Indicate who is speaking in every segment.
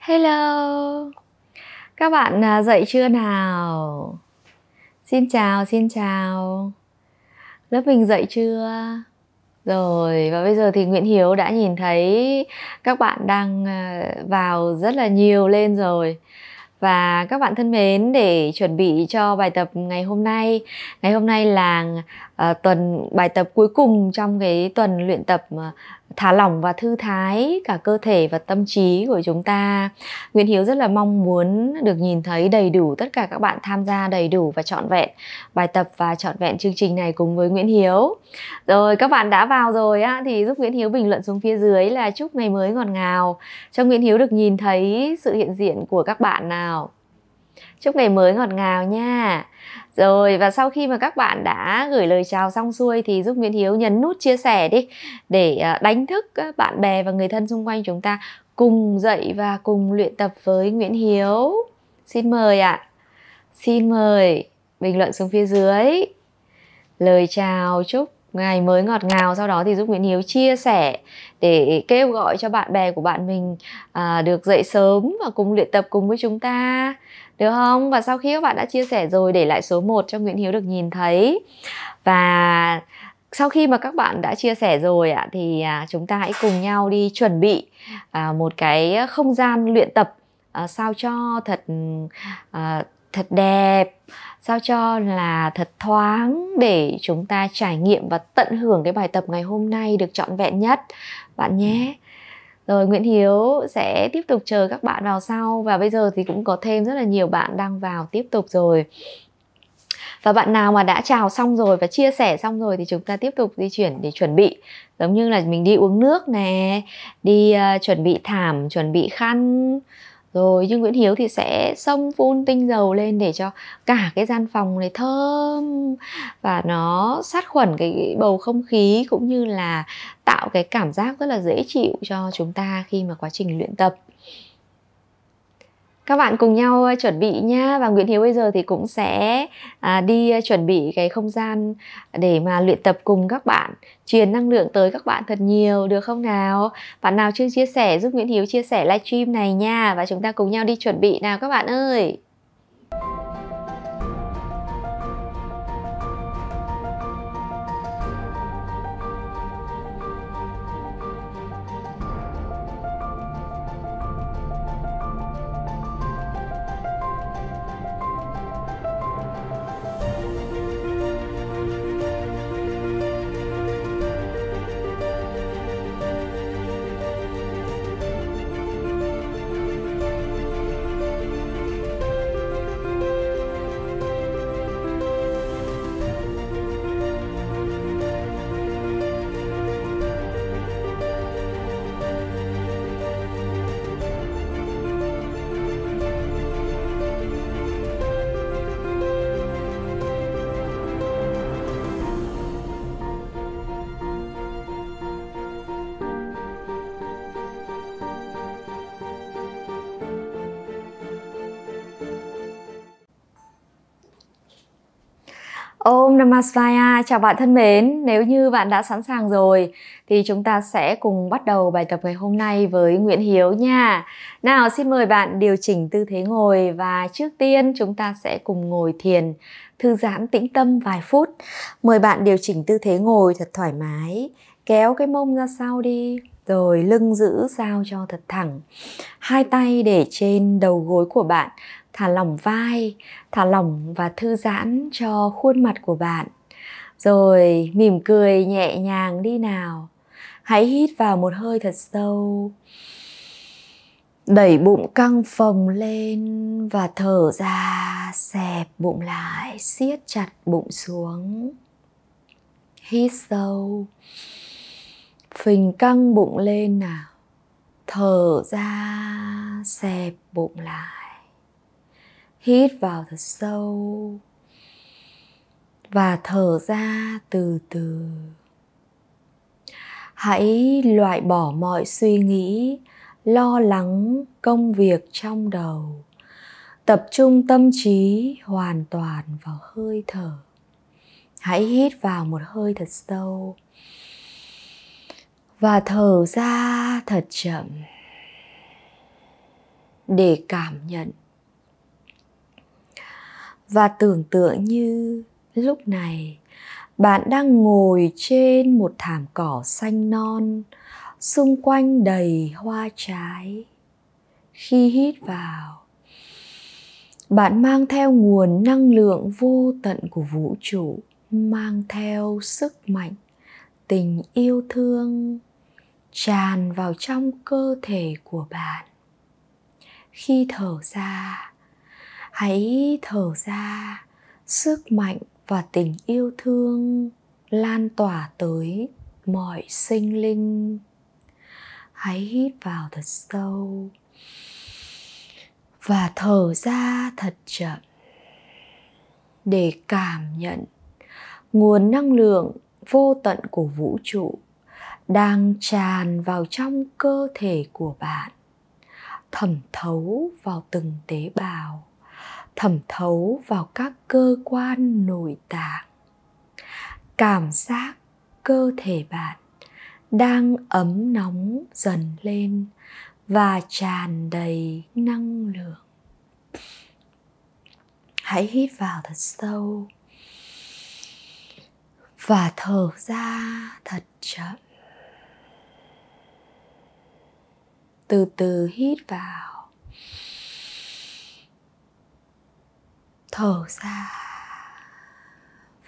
Speaker 1: Hello. Các bạn à, dậy chưa nào? Xin chào, xin chào. Lớp mình dậy chưa? Rồi, và bây giờ thì Nguyễn Hiếu đã nhìn thấy các bạn đang à, vào rất là nhiều lên rồi. Và các bạn thân mến, để chuẩn bị cho bài tập ngày hôm nay, ngày hôm nay là Ờ, tuần bài tập cuối cùng trong cái tuần luyện tập mà ờ, thả lỏng và thư thái cả cơ thể và tâm trí của chúng ta. Nguyễn Hiếu rất là mong muốn được nhìn thấy đầy đủ tất cả các bạn tham gia đầy đủ và trọn vẹn bài tập và trọn vẹn chương trình này cùng với Nguyễn Hiếu. Rồi các bạn đã vào rồi á thì giúp Nguyễn Hiếu bình luận xuống phía dưới là chúc ngày mới ngọt ngào cho Nguyễn Hiếu được nhìn thấy sự hiện diện của các bạn nào. Chúc ngày mới ngọt ngào nha. Rồi và sau khi mà các bạn đã gửi lời chào xong xuôi thì giúp Nguyễn Hiếu nhấn nút chia sẻ đi để ờ, đánh thức ờ, bạn bè và người thân xung quanh chúng ta cùng dậy và cùng luyện tập với Nguyễn Hiếu. Xin mời ạ. À. Xin mời bình luận xuống phía dưới. Lời chào chúc ngày mới ngọt ngào sau đó thì giúp Nguyễn Hiếu chia sẻ để kêu gọi cho bạn bè của bạn mình à, được dậy sớm và cùng luyện tập cùng với chúng ta được không và sau khi các bạn đã chia sẻ rồi để lại số 1 cho Nguyễn Hiếu được nhìn thấy và sau khi mà các bạn đã chia sẻ rồi ạ thì à, chúng ta hãy cùng nhau đi chuẩn bị à, một cái không gian luyện tập à, sao cho thật thật đẹp sao cho là thật thoáng để chúng ta trải nghiệm và tận hưởng cái bài tập ngày hôm nay được trọn vẹn nhất bạn nhé rồi Nguyễn Hiếu sẽ tiếp tục chờ các bạn vào sau và bây giờ thì cũng có thêm rất là nhiều bạn đang vào tiếp tục rồi và bạn nào mà đã chào xong rồi và chia sẻ xong rồi thì chúng ta tiếp tục di chuyển để chuẩn bị giống như là mình đi uống nước nè đi uh, chuẩn bị thảm chuẩn bị khăn rồi dương Nguyễn Hiếu thì sẽ xông phun tinh dầu lên để cho cả cái gian phòng này thơm và nó sát khuẩn cái bầu không khí cũng như là tạo cái cảm giác rất là dễ chịu cho chúng ta khi mà quá trình luyện tập các bạn cùng nhau chuẩn bị nha và Nguyễn Hiếu bây giờ thì cũng sẽ à, đi chuẩn bị cái không gian để mà luyện tập cùng các bạn truyền năng lượng tới các bạn thật nhiều được không nào bạn nào chưa chia sẻ giúp Nguyễn Hiếu chia sẻ livestream này nha và chúng ta cùng nhau đi chuẩn bị nào các bạn ơi Om Namasvaya, chào bạn thân mến. Nếu như bạn đã sẵn sàng rồi thì chúng ta sẽ cùng bắt đầu bài tập ngày hôm nay với Nguyễn Hiếu nha. Nào xin mời bạn điều chỉnh tư thế ngồi và trước tiên chúng ta sẽ cùng ngồi thiền thư giãn tĩnh tâm vài phút. Mời bạn điều chỉnh tư thế ngồi thật thoải mái, kéo cái mông ra sau đi, rồi lưng giữ sao cho thật thẳng. Hai tay để trên đầu gối của bạn thả lỏng vai thả lỏng và thư giãn cho khuôn mặt của bạn rồi mỉm cười nhẹ nhàng đi nào hãy hít vào một hơi thật sâu đẩy bụng căng phồng lên và thở ra xẹp bụng lại siết chặt bụng xuống hít sâu phình căng bụng lên nào thở ra xẹp bụng lại hít vào thật sâu và thở ra từ từ hãy loại bỏ mọi suy nghĩ lo lắng công việc trong đầu tập trung tâm trí hoàn toàn vào hơi thở hãy hít vào một hơi thật sâu và thở ra thật chậm để cảm nhận và tưởng tượng như lúc này bạn đang ngồi trên một thảm cỏ xanh non xung quanh đầy hoa trái khi hít vào bạn mang theo nguồn năng lượng vô tận của vũ trụ mang theo sức mạnh tình yêu thương tràn vào trong cơ thể của bạn khi thở ra hãy thở ra sức mạnh và tình yêu thương lan tỏa tới mọi sinh linh hãy hít vào thật sâu và thở ra thật chậm để cảm nhận nguồn năng lượng vô tận của vũ trụ đang tràn vào trong cơ thể của bạn thẩm thấu vào từng tế bào thẩm thấu vào các cơ quan nội tạng cảm giác cơ thể bạn đang ấm nóng dần lên và tràn đầy năng lượng hãy hít vào thật sâu và thở ra thật chậm từ từ hít vào thở ra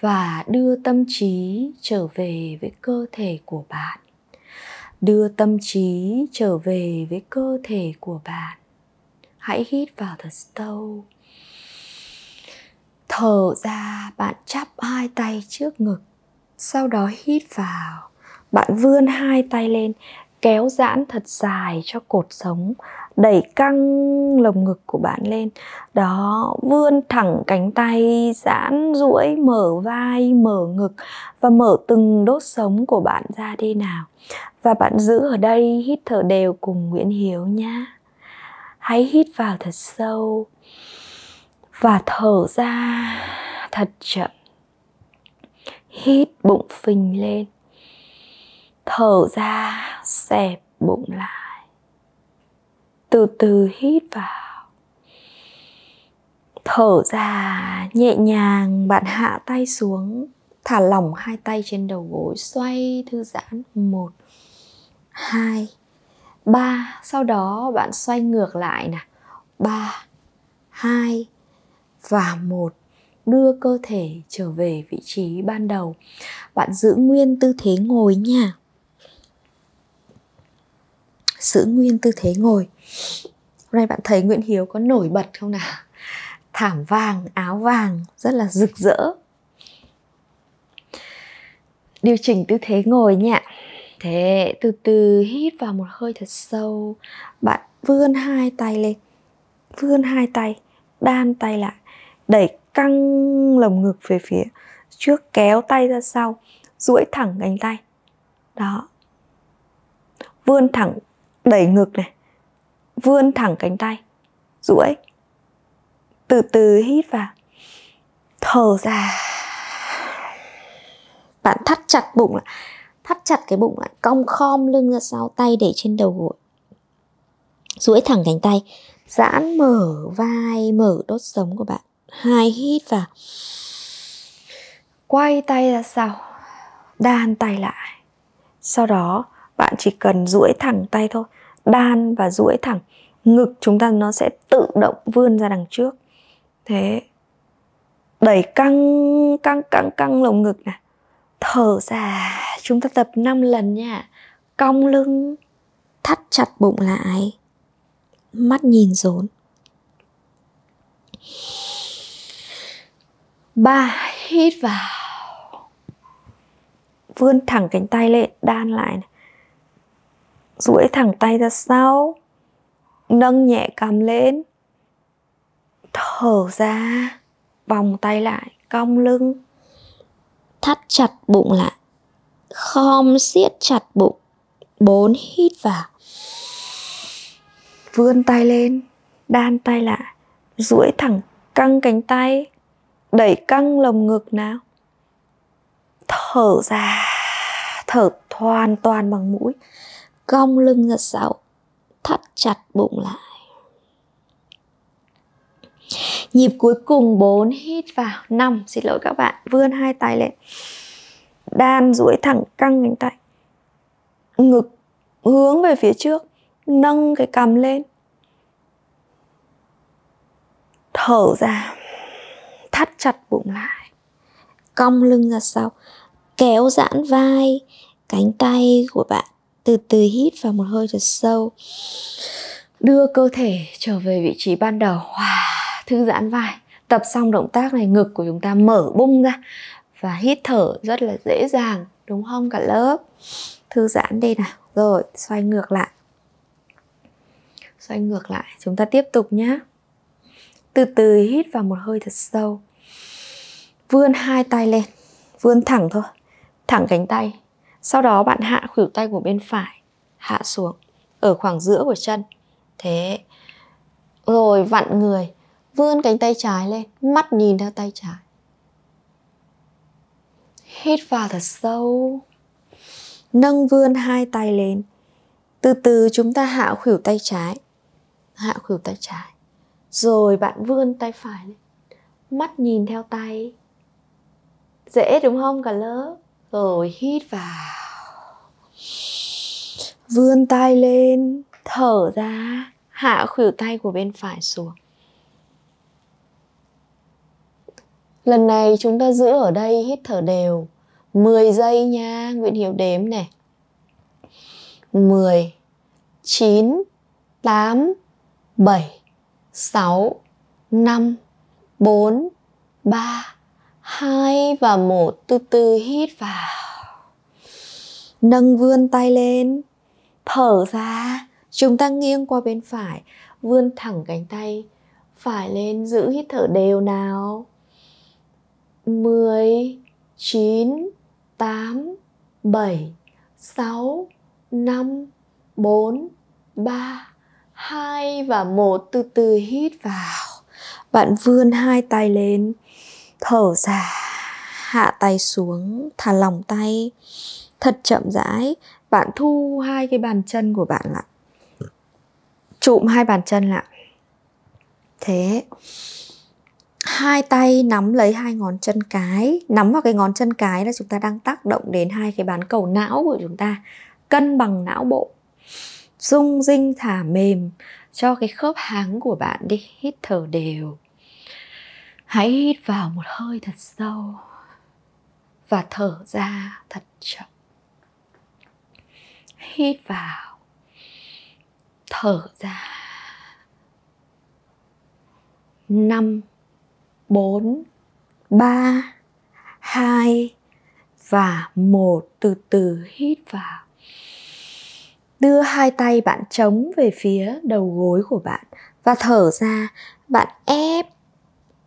Speaker 1: và đưa tâm trí trở về với cơ thể của bạn đưa tâm trí trở về với cơ thể của bạn hãy hít vào thật sâu thở ra bạn chắp hai tay trước ngực sau đó hít vào bạn vươn hai tay lên kéo giãn thật dài cho cột sống đẩy căng lồng ngực của bạn lên đó vươn thẳng cánh tay giãn duỗi mở vai mở ngực và mở từng đốt sống của bạn ra đi nào và bạn giữ ở đây hít thở đều cùng nguyễn hiếu nhé hãy hít vào thật sâu và thở ra thật chậm hít bụng phình lên thở ra xẹp bụng lại từ từ hít vào thở ra nhẹ nhàng bạn hạ tay xuống thả lỏng hai tay trên đầu gối xoay thư giãn một hai ba sau đó bạn xoay ngược lại nè ba hai và một đưa cơ thể trở về vị trí ban đầu bạn giữ nguyên tư thế ngồi nha giữ nguyên tư thế ngồi hôm nay bạn thấy Nguyễn Hiếu có nổi bật không nào thảm vàng áo vàng rất là rực rỡ điều chỉnh tư thế ngồi nhỉ thế từ từ hít vào một hơi thật sâu bạn vươn hai tay lên vươn hai tay đan tay lại đẩy căng lồng ngực về phía trước kéo tay ra sau duỗi thẳng cánh tay đó vươn thẳng đẩy ngực này vươn thẳng cánh tay duỗi từ từ hít vào thở ra bạn thắt chặt bụng lại thắt chặt cái bụng lại cong khom lưng ra sau tay để trên đầu gối duỗi thẳng cánh tay giãn mở vai mở đốt sống của bạn hai hít vào quay tay ra sau đan tay lại sau đó bạn chỉ cần duỗi thẳng tay thôi đan và duỗi thẳng ngực chúng ta nó sẽ tự động vươn ra đằng trước thế đẩy căng căng căng căng lồng ngực này thở ra chúng ta tập 5 lần nha cong lưng thắt chặt bụng lại mắt nhìn rốn ba hít vào vươn thẳng cánh tay lên đan lại này duỗi thẳng tay ra sau nâng nhẹ cầm lên thở ra vòng tay lại cong lưng thắt chặt bụng lại khom siết chặt bụng bốn hít vào vươn tay lên đan tay lại duỗi thẳng căng cánh tay đẩy căng lồng ngực nào thở ra thở hoàn toàn bằng mũi cong lưng ra sau thắt chặt bụng lại nhịp cuối cùng 4 hít vào 5 xin lỗi các bạn vươn hai tay lên đan duỗi thẳng căng cánh tay ngực hướng về phía trước nâng cái cằm lên thở ra thắt chặt bụng lại cong lưng ra sau kéo giãn vai cánh tay của bạn từ từ hít vào một hơi thật sâu đưa cơ thể trở về vị trí ban đầu wow, thư giãn vai tập xong động tác này ngực của chúng ta mở bung ra và hít thở rất là dễ dàng đúng không cả lớp thư giãn đây nào rồi xoay ngược lại xoay ngược lại chúng ta tiếp tục nhé từ từ hít vào một hơi thật sâu vươn hai tay lên vươn thẳng thôi thẳng cánh tay sau đó bạn hạ khuỷu tay của bên phải hạ xuống ở khoảng giữa của chân. Thế. Rồi vặn người, vươn cánh tay trái lên, mắt nhìn theo tay trái. Hít vào thật sâu. Nâng vươn hai tay lên. Từ từ chúng ta hạ khuỷu tay trái. Hạ khuỷu tay trái. Rồi bạn vươn tay phải lên. Mắt nhìn theo tay. Dễ đúng không cả lớp? rồi hít vào vươn tay lên thở ra hạ khuỷu tay của bên phải xuống lần này chúng ta giữ ở đây hít thở đều 10 giây nha Nguyễn Hiếu đếm này 10 9 8 7 6 5 4 3 hai và một từ từ hít vào nâng vươn tay lên thở ra chúng ta nghiêng qua bên phải vươn thẳng cánh tay phải lên giữ hít thở đều nào 10 9 8 7 6 5 4 3 2 và 1 từ từ hít vào. Bạn vươn hai tay lên, thở ra hạ tay xuống thả lòng tay thật chậm rãi bạn thu hai cái bàn chân của bạn lại chụm hai bàn chân lại thế hai tay nắm lấy hai ngón chân cái nắm vào cái ngón chân cái là chúng ta đang tác động đến hai cái bán cầu não của chúng ta cân bằng não bộ rung rinh thả mềm cho cái khớp háng của bạn đi hít thở đều Hãy hít vào một hơi thật sâu và thở ra thật chậm. Hít vào, thở ra. Năm, bốn, ba, hai và một từ từ hít vào. Đưa hai tay bạn chống về phía đầu gối của bạn và thở ra, bạn ép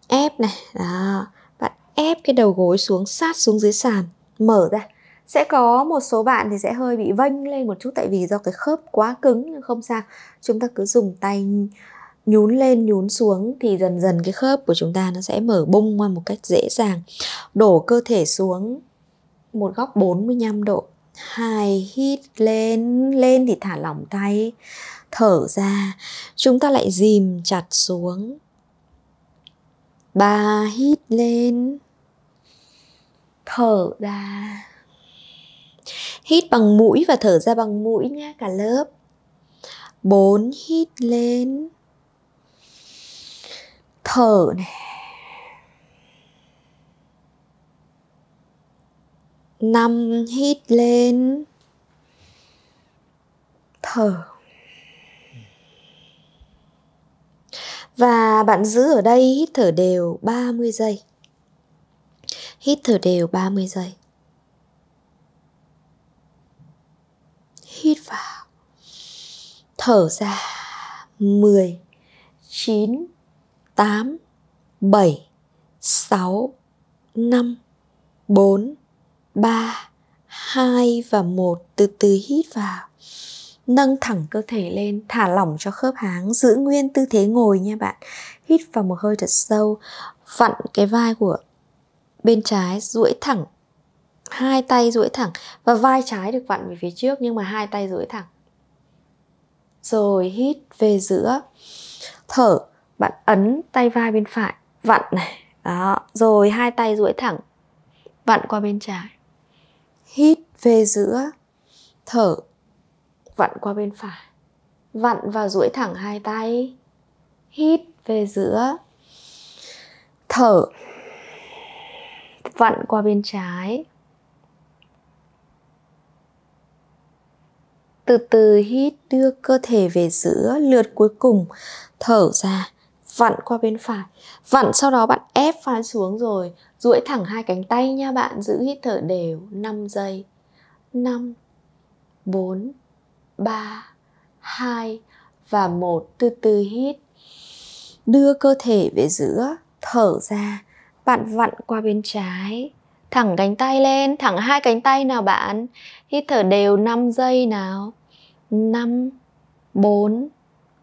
Speaker 1: ép này đó bạn ép cái đầu gối xuống sát xuống dưới sàn mở ra sẽ có một số bạn thì sẽ hơi bị vênh lên một chút tại vì do cái khớp quá cứng nhưng không sao chúng ta cứ dùng tay nhún lên nhún xuống thì dần dần cái khớp của chúng ta nó sẽ mở bung ra một cách dễ dàng đổ cơ thể xuống một góc 45 độ hai hít lên lên thì thả lỏng tay thở ra chúng ta lại dìm chặt xuống ba hít lên thở ra hít bằng mũi và thở ra bằng mũi nha cả lớp bốn hít lên thở này năm hít lên thở Và bạn giữ ở đây hít thở đều 30 giây. Hít thở đều 30 giây. Hít vào. Thở ra 10 9 8 7 6 5 4 3 2 và 1 từ từ hít vào nâng thẳng cơ thể lên thả lỏng cho khớp háng giữ nguyên tư thế ngồi nha bạn hít vào một hơi thật sâu vặn cái vai của bên trái duỗi thẳng hai tay duỗi thẳng và vai trái được vặn về phía trước nhưng mà hai tay duỗi thẳng rồi hít về giữa thở bạn ấn tay vai bên phải vặn này đó rồi hai tay duỗi thẳng vặn qua bên trái hít về giữa thở vặn qua bên phải vặn và duỗi thẳng hai tay hít về giữa thở vặn qua bên trái từ từ hít đưa cơ thể về giữa lượt cuối cùng thở ra vặn qua bên phải vặn sau đó bạn ép vai xuống rồi duỗi thẳng hai cánh tay nha bạn giữ hít thở đều 5 giây 5 4 3, 2 và 1 từ từ hít. Đưa cơ thể về giữa, thở ra, bạn vặn qua bên trái. Thẳng cánh tay lên, thẳng hai cánh tay nào bạn. Hít thở đều 5 giây nào. 5, 4,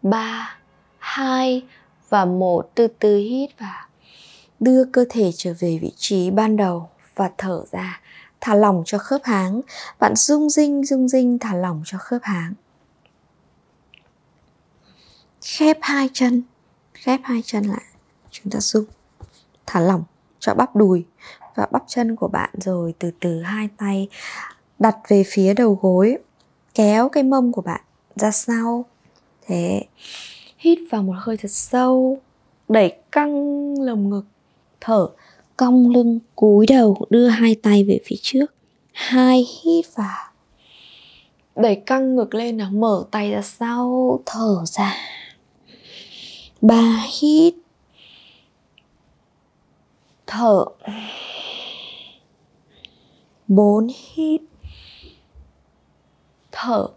Speaker 1: 3, 2 và 1 từ từ hít vào. Đưa cơ thể trở về vị trí ban đầu và thở ra thả lỏng cho khớp háng bạn rung rinh rung rinh thả lỏng cho khớp háng khép hai chân khép hai chân lại chúng ta rung thả lỏng cho bắp đùi và bắp chân của bạn rồi từ từ hai tay đặt về phía đầu gối kéo cái mông của bạn ra sau thế hít vào một hơi thật sâu đẩy căng lồng ngực thở cong lưng cúi đầu đưa hai tay về phía trước hai hít vào đẩy căng ngực lên nào mở tay ra sau thở ra ba hít thở bốn hít thở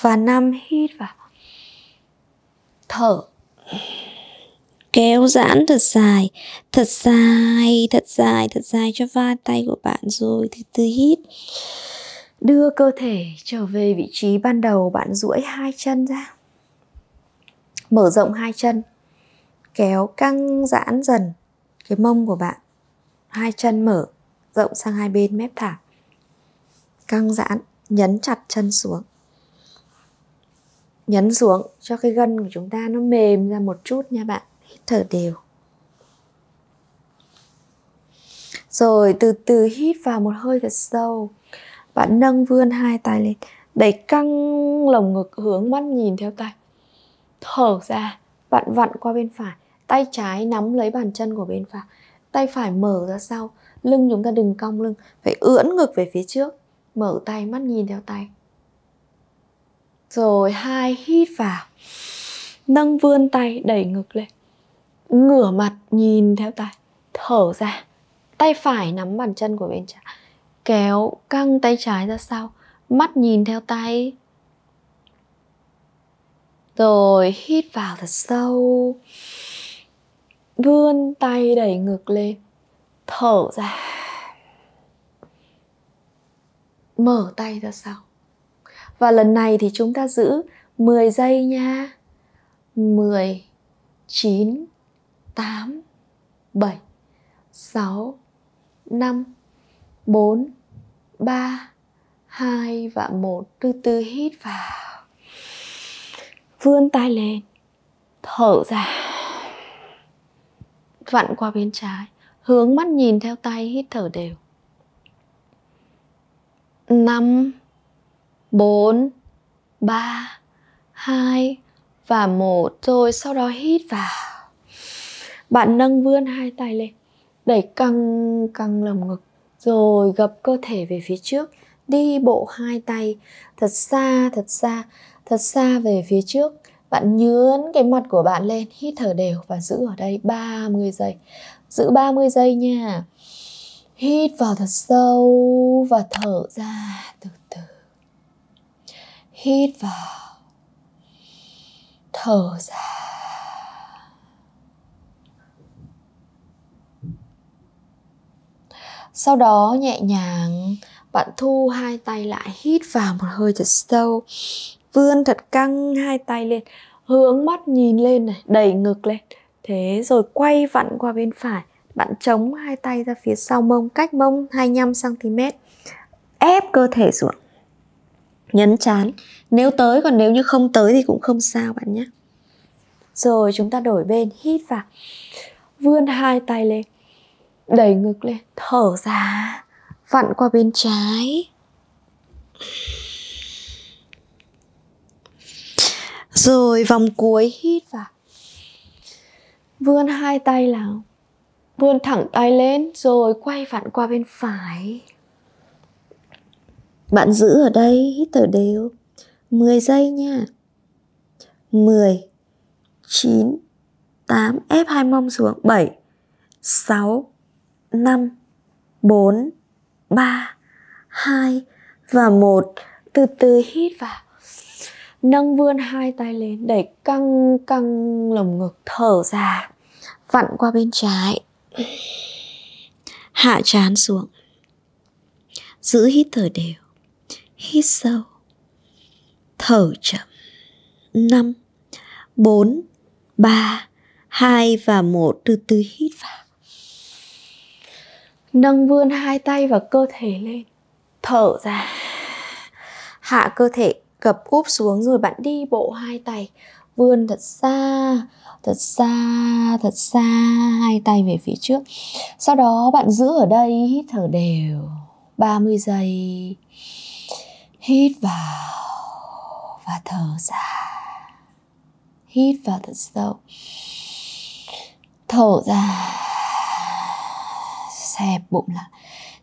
Speaker 1: và năm hít vào thở kéo giãn thật dài thật dài thật dài thật dài cho vai tay của bạn rồi từ từ hít đưa cơ thể trở về vị trí ban đầu bạn duỗi hai chân ra mở rộng hai chân kéo căng giãn dần cái mông của bạn hai chân mở rộng sang hai bên mép thả căng giãn nhấn chặt chân xuống nhấn xuống cho cái gân của chúng ta nó mềm ra một chút nha bạn thở đều rồi từ từ hít vào một hơi thật sâu bạn nâng vươn hai tay lên đẩy căng lồng ngực hướng mắt nhìn theo tay thở ra bạn vặn qua bên phải tay trái nắm lấy bàn chân của bên phải tay phải mở ra sau lưng chúng ta đừng cong lưng phải ưỡn ngực về phía trước mở tay mắt nhìn theo tay rồi hai hít vào nâng vươn tay đẩy ngực lên ngửa mặt nhìn theo tay thở ra tay phải nắm bàn chân của bên trái kéo căng tay trái ra sau mắt nhìn theo tay rồi hít vào thật sâu vươn tay đẩy ngược lên thở ra mở tay ra sau và lần này thì chúng ta giữ 10 giây nha 10 9 8 7 6 5 4 3 2 và 1 từ từ hít vào. Vươn tay lên. Thở ra. Vặn qua bên trái, hướng mắt nhìn theo tay hít thở đều. 5 4 3 2 và 1 rồi sau đó hít vào bạn nâng vươn hai tay lên đẩy căng căng lồng ngực rồi gập cơ thể về phía trước đi bộ hai tay thật xa thật xa thật xa về phía trước bạn nhướn cái mặt của bạn lên hít thở đều và giữ ở đây 30 giây giữ 30 giây nha hít vào thật sâu và thở ra từ từ hít vào thở ra sau đó nhẹ nhàng bạn thu hai tay lại hít vào một hơi thật sâu vươn thật căng hai tay lên hướng mắt nhìn lên này đẩy ngực lên thế rồi quay vặn qua bên phải bạn chống hai tay ra phía sau mông cách mông 25 cm ép cơ thể xuống nhấn chán nếu tới còn nếu như không tới thì cũng không sao bạn nhé rồi chúng ta đổi bên hít vào vươn hai tay lên đẩy ngực lên thở ra vặn qua bên trái rồi vòng cuối hít vào vươn hai tay nào vươn thẳng tay lên rồi quay vặn qua bên phải bạn giữ ở đây hít thở đều 10 giây nha 10 9 8 ép hai mông xuống 7 6 5, 4, 3, 2 và 1. Từ từ hít vào. Nâng vươn hai tay lên, đẩy căng căng lồng ngực, thở ra. Vặn qua bên trái. Hạ chán xuống. Giữ hít thở đều. Hít sâu. Thở chậm. 5 4 3 2 và 1 từ từ hít vào nâng vươn hai tay và cơ thể lên thở ra hạ cơ thể gập úp xuống rồi bạn đi bộ hai tay vươn thật xa thật xa thật xa hai tay về phía trước sau đó bạn giữ ở đây hít thở đều 30 giây hít vào và thở ra hít vào thật sâu thở ra xẹp bụng lại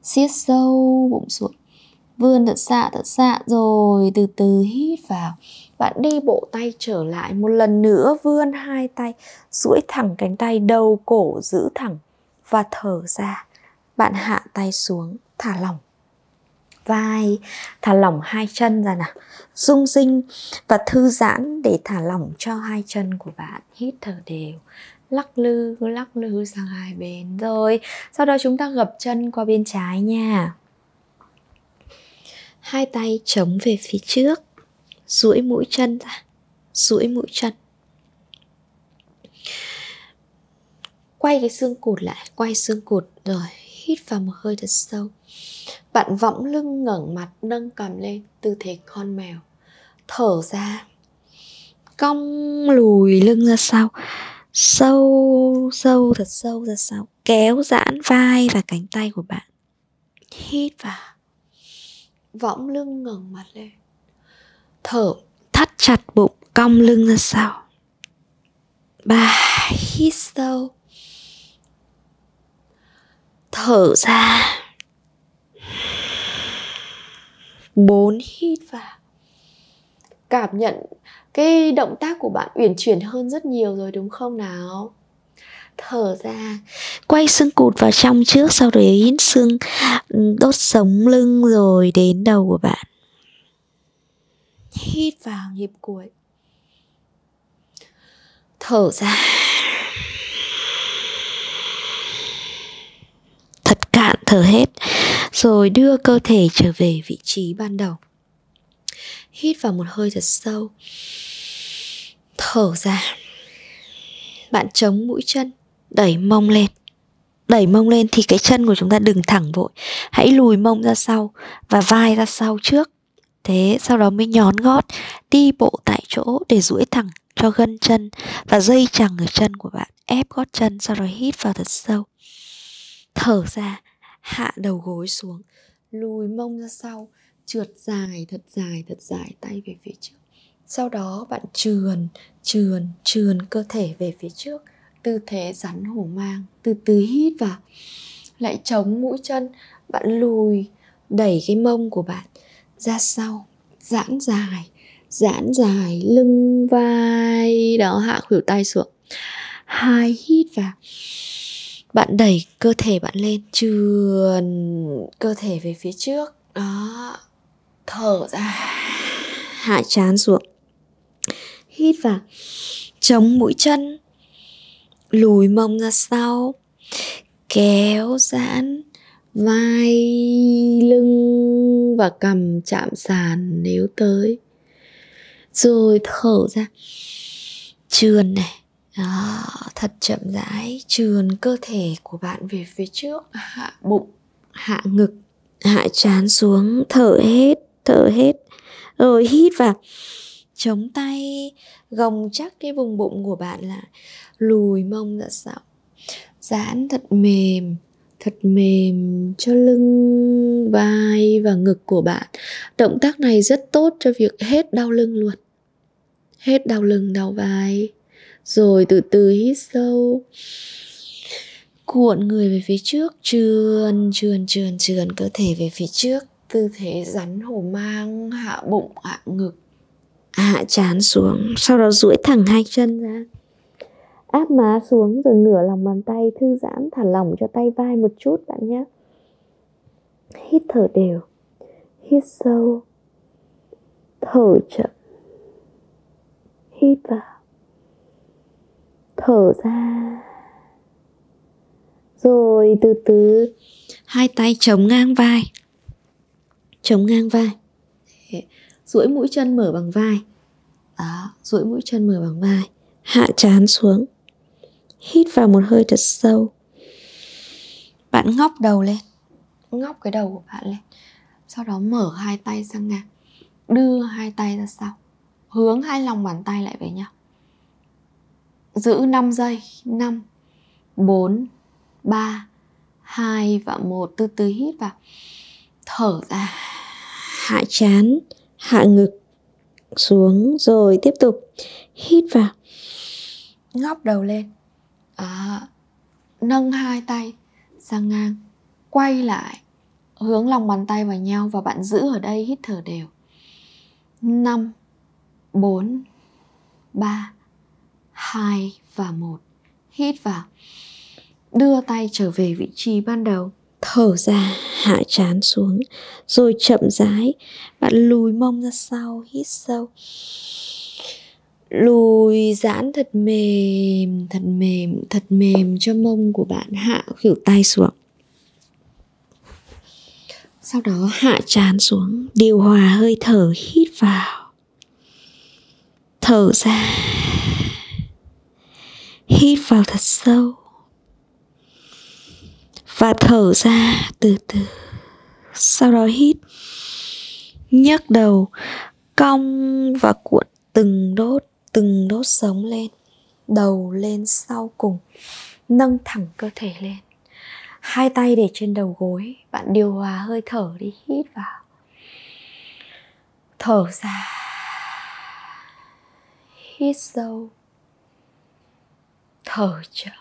Speaker 1: siết sâu bụng xuống vươn thật xạ thật xạ rồi từ từ hít vào bạn đi bộ tay trở lại một lần nữa vươn hai tay duỗi thẳng cánh tay đầu cổ giữ thẳng và thở ra bạn hạ tay xuống thả lỏng vai thả lỏng hai chân ra nào rung rinh và thư giãn để thả lỏng cho hai chân của bạn hít thở đều lắc lư lắc lư sang hai bên rồi sau đó chúng ta gập chân qua bên trái nha hai tay chống về phía trước duỗi mũi chân ra duỗi mũi chân quay cái xương cụt lại quay xương cụt rồi hít vào một hơi thật sâu bạn võng lưng ngẩng mặt nâng cầm lên tư thế con mèo thở ra cong lùi lưng ra sau sâu sâu thật sâu thật sâu kéo giãn vai và cánh tay của bạn hít vào võng lưng ngẩng mặt lên thở thắt chặt bụng cong lưng ra sau ba hít sâu thở ra bốn hít vào cảm nhận cái động tác của bạn uyển chuyển hơn rất nhiều rồi đúng không nào thở ra quay xương cụt vào trong trước sau đấy xương đốt sống lưng rồi đến đầu của bạn hít vào nhịp cuối thở ra thật cạn thở hết rồi đưa cơ thể trở về vị trí ban đầu hít vào một hơi thật sâu thở ra bạn chống mũi chân đẩy mông lên đẩy mông lên thì cái chân của chúng ta đừng thẳng vội hãy lùi mông ra sau và vai ra sau trước thế sau đó mới nhón gót đi bộ tại chỗ để duỗi thẳng cho gân chân và dây chằng ở chân của bạn ép gót chân sau đó hít vào thật sâu thở ra hạ đầu gối xuống lùi mông ra sau trượt dài thật dài thật dài tay về phía trước sau đó bạn trườn trườn trườn cơ thể về phía trước tư thế rắn hổ mang từ từ hít vào lại chống mũi chân bạn lùi đẩy cái mông của bạn ra sau giãn dài giãn dài lưng vai đó hạ khuỷu tay xuống hai hít vào bạn đẩy cơ thể bạn lên trườn cơ thể về phía trước đó thở ra hạ chán xuống hít vào chống mũi chân lùi mông ra sau kéo giãn vai lưng và cầm chạm sàn nếu tới rồi thở ra trườn này đó, thật chậm rãi trườn cơ thể của bạn về phía trước hạ bụng hạ ngực hạ chán xuống thở hết thở hết rồi ờ, hít vào chống tay gồng chắc cái vùng bụng của bạn là lùi mông ra sau giãn thật mềm thật mềm cho lưng vai và ngực của bạn động tác này rất tốt cho việc hết đau lưng luôn hết đau lưng đau vai rồi từ từ hít sâu cuộn người về phía trước trườn trườn trườn trườn cơ thể về phía trước tư thế rắn hổ mang hạ bụng hạ ngực à, hạ chán xuống sau đó duỗi thẳng hai chân ra áp má xuống rồi nửa lòng bàn tay thư giãn thả lỏng cho tay vai một chút bạn nhé hít thở đều hít sâu thở chậm hít vào thở ra rồi từ từ hai tay chống ngang vai chống ngang vai duỗi mũi chân mở bằng vai duỗi mũi chân mở bằng vai hạ chán xuống hít vào một hơi thật sâu bạn ngóc đầu lên ngóc cái đầu của bạn lên sau đó mở hai tay sang ngang đưa hai tay ra sau hướng hai lòng bàn tay lại với nhau giữ 5 giây 5 4 3 2 và 1 từ từ hít vào thở ra hạ chán hạ ngực xuống rồi tiếp tục hít vào ngóc đầu lên à, nâng hai tay sang ngang quay lại hướng lòng bàn tay vào nhau và bạn giữ ở đây hít thở đều 5 4 3 2 và 1 hít vào đưa tay trở về vị trí ban đầu thở ra hạ chán xuống rồi chậm rãi bạn lùi mông ra sau hít sâu lùi giãn thật mềm thật mềm thật mềm cho mông của bạn hạ khuỷu tay xuống sau đó hạ chán xuống điều hòa hơi thở hít vào thở ra hít vào thật sâu và thở ra từ từ sau đó hít nhấc đầu cong và cuộn từng đốt từng đốt sống lên đầu lên sau cùng nâng thẳng cơ thể lên hai tay để trên đầu gối bạn điều hòa hơi thở đi hít vào thở ra hít sâu thở chậm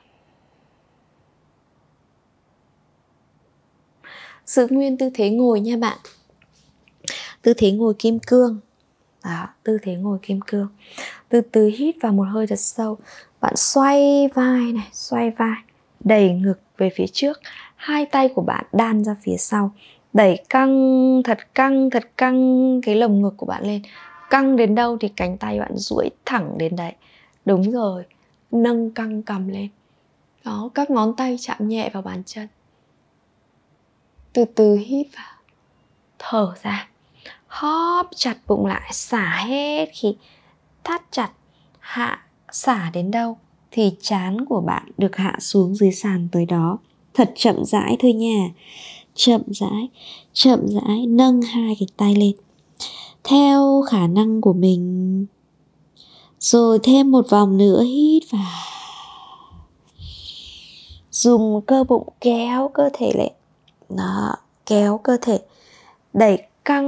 Speaker 1: giữ nguyên tư thế ngồi nha bạn tư thế ngồi kim cương đó, tư thế ngồi kim cương từ từ hít vào một hơi thật sâu bạn xoay vai này xoay vai đẩy ngực về phía trước hai tay của bạn đan ra phía sau đẩy căng thật căng thật căng cái lồng ngực của bạn lên căng đến đâu thì cánh tay bạn duỗi thẳng đến đấy đúng rồi nâng căng cầm lên đó các ngón tay chạm nhẹ vào bàn chân từ từ hít vào thở ra hóp chặt bụng lại xả hết khi thắt chặt hạ xả đến đâu thì chán của bạn được hạ xuống dưới sàn tới đó thật chậm rãi thôi nha chậm rãi chậm rãi nâng hai cái tay lên theo khả năng của mình rồi thêm một vòng nữa hít vào dùng cơ bụng kéo cơ thể lên đó, kéo cơ thể Đẩy căng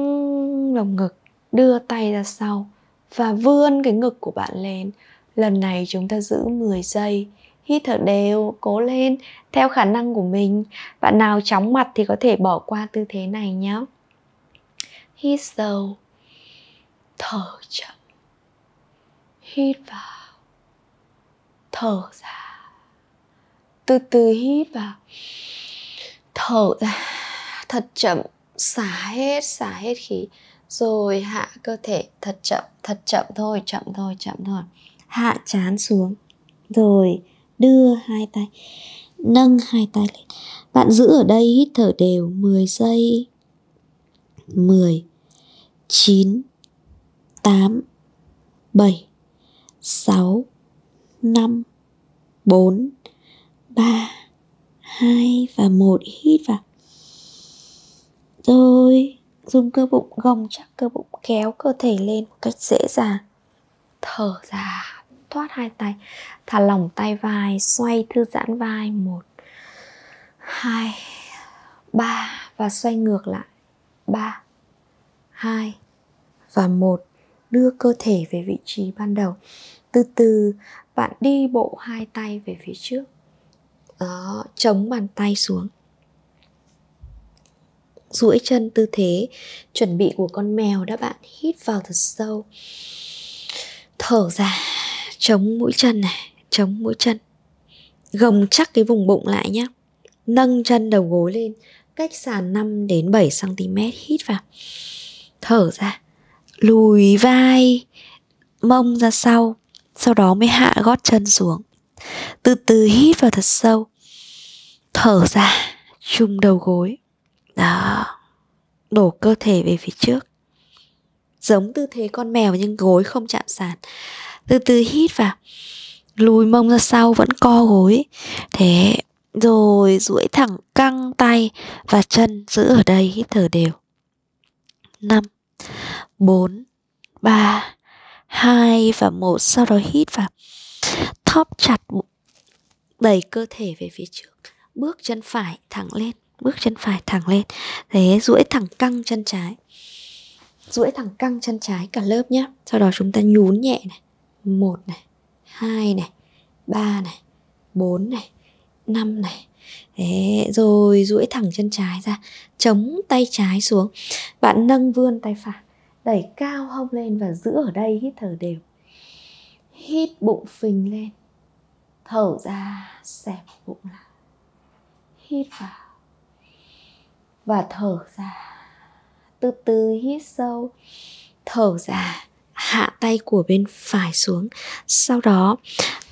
Speaker 1: lồng ngực Đưa tay ra sau Và vươn cái ngực của bạn lên Lần này chúng ta giữ 10 giây Hít thở đều, cố lên Theo khả năng của mình Bạn nào chóng mặt thì có thể bỏ qua tư thế này nhé Hít sâu Thở chậm Hít vào Thở ra Từ từ hít vào thở ra thật chậm xả hết xả hết khí rồi hạ cơ thể thật chậm thật chậm thôi chậm thôi chậm thôi hạ chán xuống rồi đưa hai tay nâng hai tay lên bạn giữ ở đây hít thở đều 10 giây 10 9 8 7 6 5 4 3 2 và 1 hít vào Rồi dùng cơ bụng gồng chắc cơ bụng kéo cơ thể lên một cách dễ dàng Thở ra thoát hai tay Thả lỏng tay vai xoay thư giãn vai 1 2 3 và xoay ngược lại 3 2 và 1 đưa cơ thể về vị trí ban đầu từ từ bạn đi bộ hai tay về phía trước đó chống bàn tay xuống duỗi chân tư thế chuẩn bị của con mèo đã bạn hít vào thật sâu thở ra chống mũi chân này chống mũi chân gồng chắc cái vùng bụng lại nhé nâng chân đầu gối lên cách sàn 5 đến 7 cm hít vào thở ra lùi vai mông ra sau sau đó mới hạ gót chân xuống từ từ hít vào thật sâu thở ra chung đầu gối đó đổ cơ thể về phía trước giống tư thế con mèo nhưng gối không chạm sàn từ từ hít vào lùi mông ra sau vẫn co gối thế rồi duỗi thẳng căng tay và chân giữ ở đây hít thở đều 5 4 3 2 và 1 sau đó hít vào thóp chặt đẩy cơ thể về phía trước bước chân phải thẳng lên bước chân phải thẳng lên thế duỗi thẳng căng chân trái duỗi thẳng căng chân trái cả lớp nhé sau đó chúng ta nhún nhẹ này một này hai này ba này bốn này năm này Thế, rồi duỗi thẳng chân trái ra Chống tay trái xuống Bạn nâng vươn tay phải Đẩy cao hông lên và giữ ở đây hít thở đều Hít bụng phình lên thở ra xẹp bụng lại hít vào và thở ra từ từ hít sâu thở ra hạ tay của bên phải xuống sau đó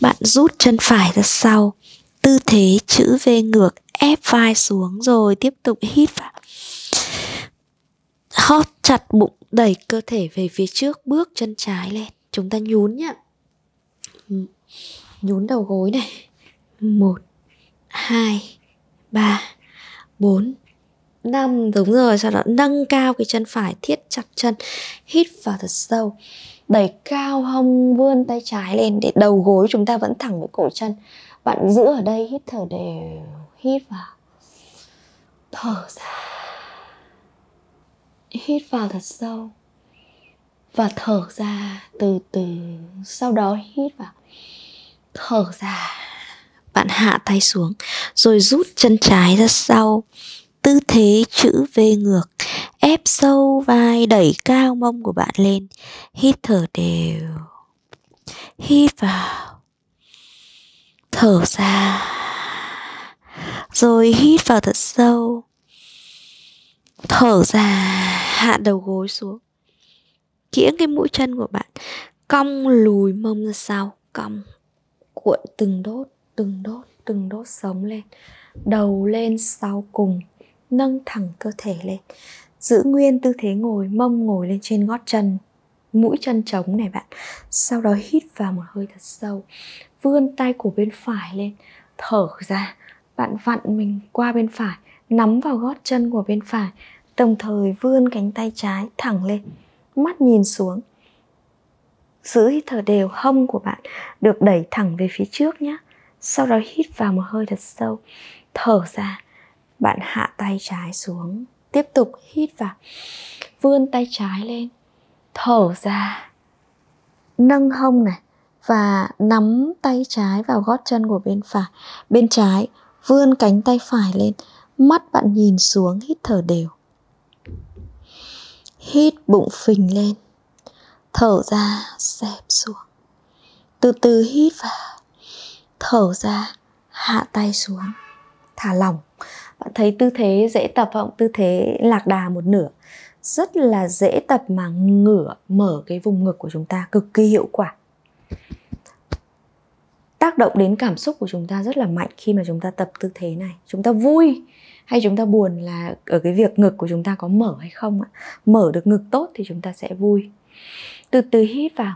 Speaker 1: bạn rút chân phải ra sau tư thế chữ V ngược ép vai xuống rồi tiếp tục hít vào hót chặt bụng đẩy cơ thể về phía trước bước chân trái lên chúng ta nhún nhá nhún đầu gối này một hai ba bốn năm đúng rồi sau đó nâng cao cái chân phải thiết chặt chân hít vào thật sâu đẩy cao hông vươn tay trái lên để đầu gối chúng ta vẫn thẳng với cổ chân bạn giữ ở đây hít thở đều hít vào thở ra hít vào thật sâu và thở ra từ từ sau đó hít vào thở ra bạn hạ tay xuống rồi rút chân trái ra sau tư thế chữ V ngược ép sâu vai đẩy cao mông của bạn lên hít thở đều hít vào thở ra rồi hít vào thật sâu thở ra hạ đầu gối xuống kiễng cái mũi chân của bạn cong lùi mông ra sau cong cuộn từng đốt từng đốt từng đốt sống lên đầu lên sau cùng nâng thẳng cơ thể lên giữ nguyên tư thế ngồi mông ngồi lên trên gót chân mũi chân trống này bạn sau đó hít vào một hơi thật sâu vươn tay của bên phải lên thở ra bạn vặn mình qua bên phải nắm vào gót chân của bên phải đồng thời vươn cánh tay trái thẳng lên mắt nhìn xuống giữ hít thở đều hông của bạn được đẩy thẳng về phía trước nhé sau đó hít vào một hơi thật sâu thở ra bạn hạ tay trái xuống tiếp tục hít vào vươn tay trái lên thở ra nâng hông này và nắm tay trái vào gót chân của bên phải bên trái vươn cánh tay phải lên mắt bạn nhìn xuống hít thở đều hít bụng phình lên thở ra xẹp xuống từ từ hít vào thở ra hạ tay xuống thả lỏng bạn thấy tư thế dễ tập không tư thế lạc đà một nửa rất là dễ tập mà ngửa mở cái vùng ngực của chúng ta cực kỳ hiệu quả tác động đến cảm xúc của chúng ta rất là mạnh khi mà chúng ta tập tư thế này chúng ta vui hay chúng ta buồn là ở cái việc ngực của chúng ta có mở hay không ạ mở được ngực tốt thì chúng ta sẽ vui từ từ hít vào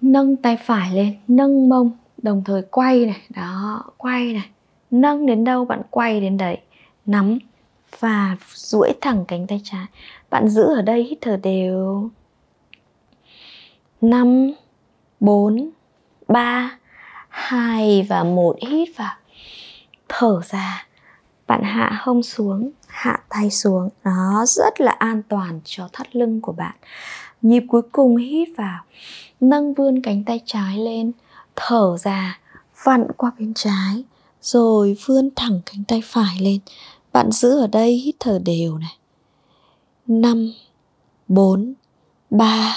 Speaker 1: nâng tay phải lên nâng mông đồng thời quay này đó quay này nâng đến đâu bạn quay đến đấy nắm và duỗi thẳng cánh tay trái bạn giữ ở đây hít thở đều năm bốn ba hai và một hít vào thở ra bạn hạ hông xuống hạ tay xuống nó rất là an toàn cho thắt lưng của bạn nhịp cuối cùng hít vào nâng vươn cánh tay trái lên thở ra vặn qua bên trái rồi vươn thẳng cánh tay phải lên bạn giữ ở đây hít thở đều này năm, bốn, ba,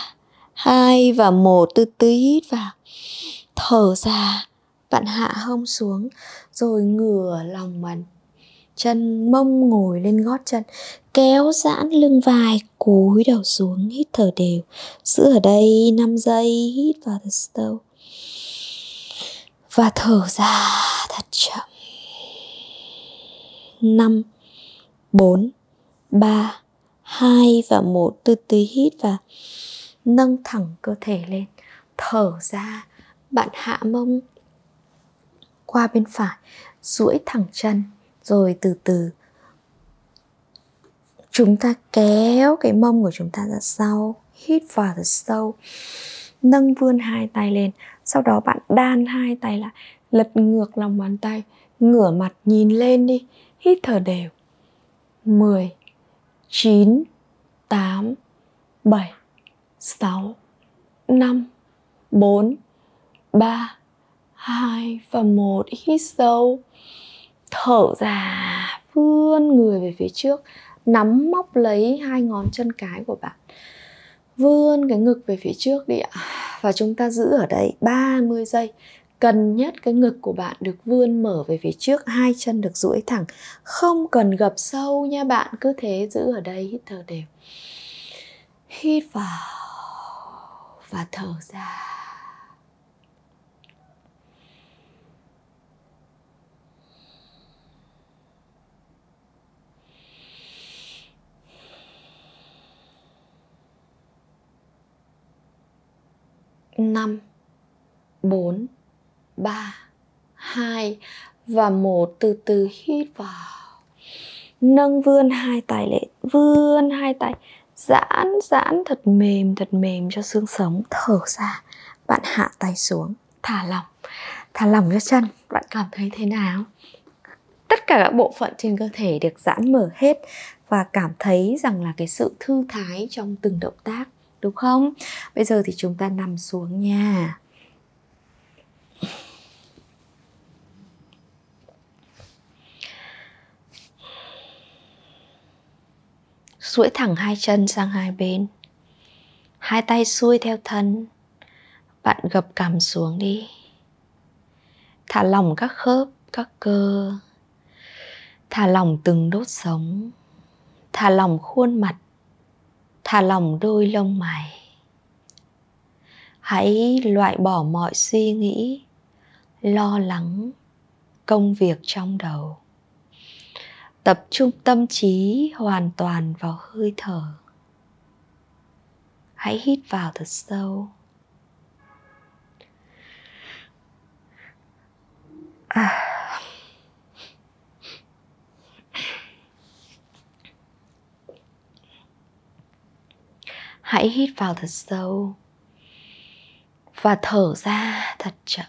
Speaker 1: hai và một từ từ hít vào thở ra bạn hạ hông xuống rồi ngửa lòng bàn chân mông ngồi lên gót chân kéo giãn lưng vai cúi đầu xuống hít thở đều giữ ở đây 5 giây hít vào thật sâu và thở ra thật chậm 5 4 3 2 và 1 từ từ hít và nâng thẳng cơ thể lên thở ra bạn hạ mông qua bên phải duỗi thẳng chân rồi từ từ chúng ta kéo cái mông của chúng ta ra sau hít vào thật sâu nâng vươn hai tay lên sau đó bạn đan hai tay lại lật ngược lòng bàn tay ngửa mặt nhìn lên đi hít thở đều 10 9 8 7 6 5 4 3 2 và 1 hít sâu thở ra vươn người về phía trước nắm móc lấy hai ngón chân cái của bạn vươn cái ngực về phía trước đi ạ và chúng ta giữ ở đây 30 giây cần nhất cái ngực của bạn được vươn mở về phía trước hai chân được duỗi thẳng không cần gập sâu nha bạn cứ thế giữ ở đây hít thở đều hít vào và thở ra 5, 4, 3, 2 và 1 từ từ hít vào. Nâng vươn hai tay lên, vươn hai tay, giãn giãn thật mềm thật mềm cho xương sống thở ra. Bạn hạ tay xuống, thả lỏng. Thả lỏng cho chân, bạn cảm thấy thế nào? Tất cả các bộ phận trên cơ thể được giãn mở hết và cảm thấy rằng là cái sự thư thái trong từng động tác đúng không? Bây giờ thì chúng ta nằm xuống nha. duỗi thẳng hai chân sang hai bên hai tay xuôi theo thân bạn gập cằm xuống đi thả lỏng các khớp các cơ thả lỏng từng đốt sống thả lỏng khuôn mặt thả lỏng đôi lông mày hãy loại bỏ mọi suy nghĩ lo lắng công việc trong đầu tập trung tâm trí hoàn toàn vào hơi thở hãy hít vào thật sâu à. hãy hít vào thật sâu và thở ra thật chậm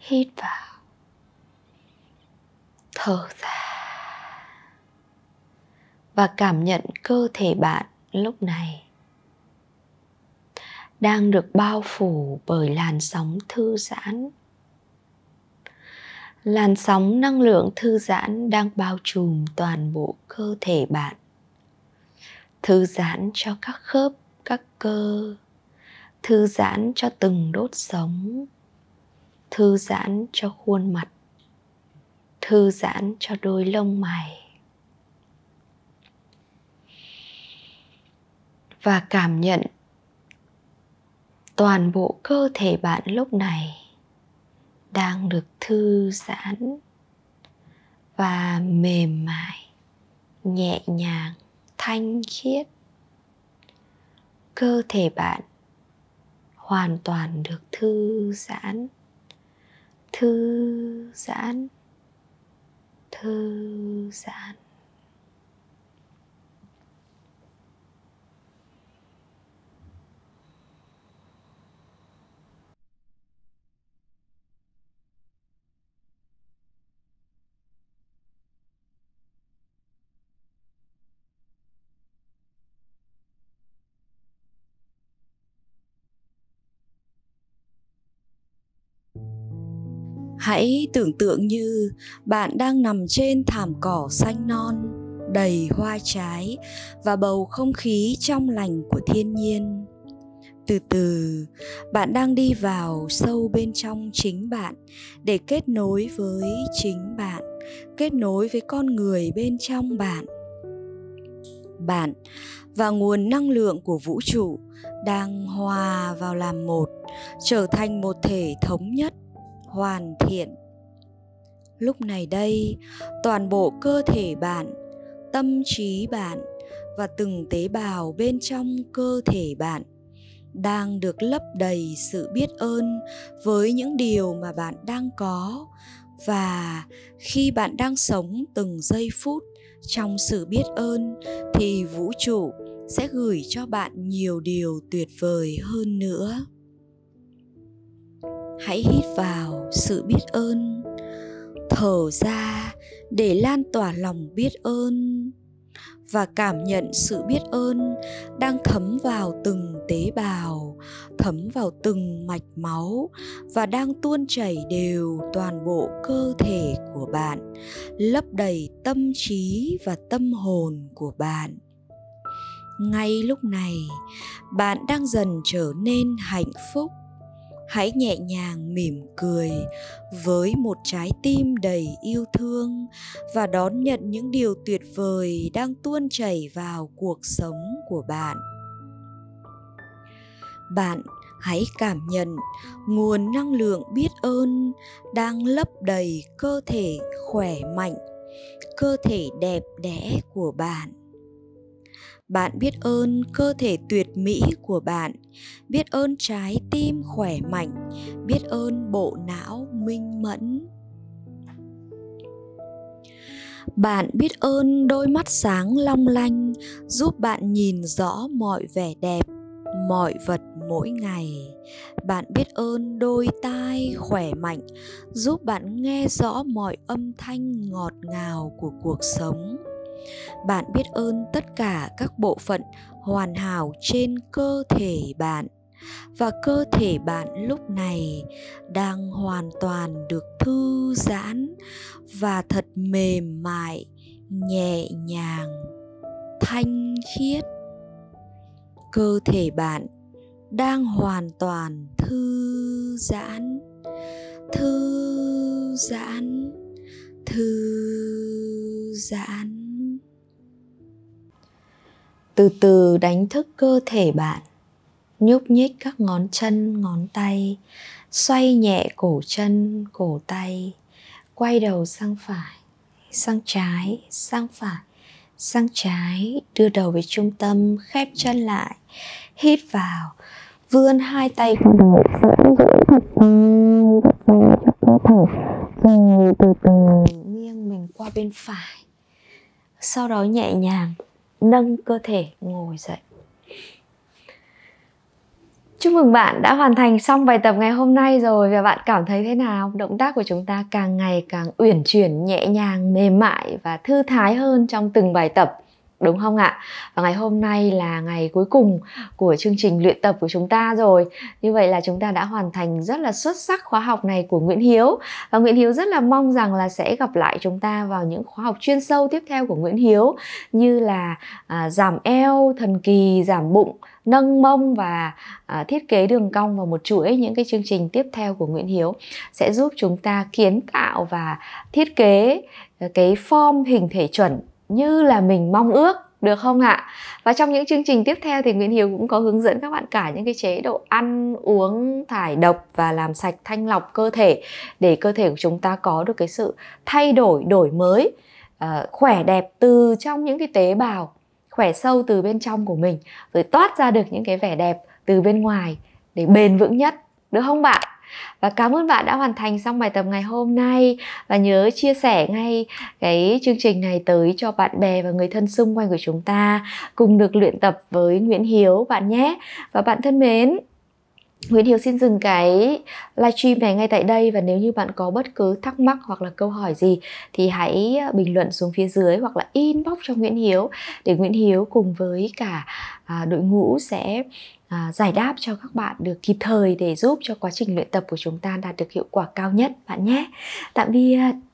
Speaker 1: hít vào thở ra và cảm nhận cơ thể bạn lúc này đang được bao phủ bởi làn sóng thư giãn làn sóng năng lượng thư giãn đang bao trùm toàn bộ cơ thể bạn thư giãn cho các khớp các cơ thư giãn cho từng đốt sống thư giãn cho khuôn mặt thư giãn cho đôi lông mày và cảm nhận toàn bộ cơ thể bạn lúc này đang được thư giãn và mềm mại nhẹ nhàng thanh khiết cơ thể bạn hoàn toàn được thư giãn thư giãn thư giãn hãy tưởng tượng như bạn đang nằm trên thảm cỏ xanh non đầy hoa trái và bầu không khí trong lành của thiên nhiên từ từ bạn đang đi vào sâu bên trong chính bạn để kết nối với chính bạn kết nối với con người bên trong bạn bạn và nguồn năng lượng của vũ trụ đang hòa vào làm một trở thành một thể thống nhất hoàn thiện lúc này đây toàn bộ cơ thể bạn tâm trí bạn và từng tế bào bên trong cơ thể bạn đang được lấp đầy sự biết ơn với những điều mà bạn đang có và khi bạn đang sống từng giây phút trong sự biết ơn thì vũ trụ sẽ gửi cho bạn nhiều điều tuyệt vời hơn nữa hãy hít vào sự biết ơn thở ra để lan tỏa lòng biết ơn và cảm nhận sự biết ơn đang thấm vào từng tế bào thấm vào từng mạch máu và đang tuôn chảy đều toàn bộ cơ thể của bạn lấp đầy tâm trí và tâm hồn của bạn ngay lúc này bạn đang dần trở nên hạnh phúc hãy nhẹ nhàng mỉm cười với một trái tim đầy yêu thương và đón nhận những điều tuyệt vời đang tuôn chảy vào cuộc sống của bạn bạn hãy cảm nhận nguồn năng lượng biết ơn đang lấp đầy cơ thể khỏe mạnh cơ thể đẹp đẽ của bạn bạn biết ơn cơ thể tuyệt mỹ của bạn biết ơn trái tim khỏe mạnh biết ơn bộ não minh mẫn bạn biết ơn đôi mắt sáng long lanh giúp bạn nhìn rõ mọi vẻ đẹp mọi vật mỗi ngày bạn biết ơn đôi tai khỏe mạnh giúp bạn nghe rõ mọi âm thanh ngọt ngào của cuộc sống bạn biết ơn tất cả các bộ phận hoàn hảo trên cơ thể bạn và cơ thể bạn lúc này đang hoàn toàn được thư giãn và thật mềm mại nhẹ nhàng thanh khiết cơ thể bạn đang hoàn toàn thư giãn thư giãn thư giãn từ từ đánh thức cơ thể bạn nhúc nhích các ngón chân ngón tay xoay nhẹ cổ chân cổ tay quay đầu sang phải sang trái sang phải sang trái đưa đầu về trung tâm khép chân lại hít vào vươn hai tay qua đầu vẫn duỗi thật từ từ nghiêng mình qua bên phải sau đó nhẹ nhàng nâng cơ thể ngồi dậy Chúc mừng bạn đã hoàn thành xong bài tập ngày hôm nay rồi và bạn cảm thấy thế nào? Động tác của chúng ta càng ngày càng uyển chuyển, nhẹ nhàng, mềm mại và thư thái hơn trong từng bài tập đúng không ạ? Và ngày hôm nay là ngày cuối cùng của chương trình luyện tập của chúng ta rồi. Như vậy là chúng ta đã hoàn thành rất là xuất sắc khóa học này của Nguyễn Hiếu. Và Nguyễn Hiếu rất là mong rằng là sẽ gặp lại chúng ta vào những khóa học chuyên sâu tiếp theo của Nguyễn Hiếu như là à, giảm eo, thần kỳ, giảm bụng, nâng mông và à, thiết kế đường cong vào một chuỗi những cái chương trình tiếp theo của Nguyễn Hiếu sẽ giúp chúng ta kiến tạo và thiết kế cái form hình thể chuẩn như là mình mong ước được không ạ? Và trong những chương trình tiếp theo thì Nguyễn Hiếu cũng có hướng dẫn các bạn cả những cái chế độ ăn, uống, thải độc và làm sạch thanh lọc cơ thể để cơ thể của chúng ta có được cái sự thay đổi, đổi mới, uh, khỏe đẹp từ trong những cái tế bào, khỏe sâu từ bên trong của mình, rồi toát ra được những cái vẻ đẹp từ bên ngoài để bền vững nhất, được không bạn? và cảm ơn bạn đã hoàn thành xong bài tập ngày hôm nay và nhớ chia sẻ ngay cái chương trình này tới cho bạn bè và người thân xung quanh của chúng ta cùng được luyện tập với Nguyễn Hiếu bạn nhé và bạn thân mến Nguyễn Hiếu xin dừng cái livestream này ngay tại đây và nếu như bạn có bất cứ thắc mắc hoặc là câu hỏi gì thì hãy bình luận xuống phía dưới hoặc là inbox cho Nguyễn Hiếu để Nguyễn Hiếu cùng với cả à, đội ngũ sẽ à, giải đáp cho các bạn được kịp thời để giúp cho quá trình luyện tập của chúng ta đạt được hiệu quả cao nhất bạn nhé tạm biệt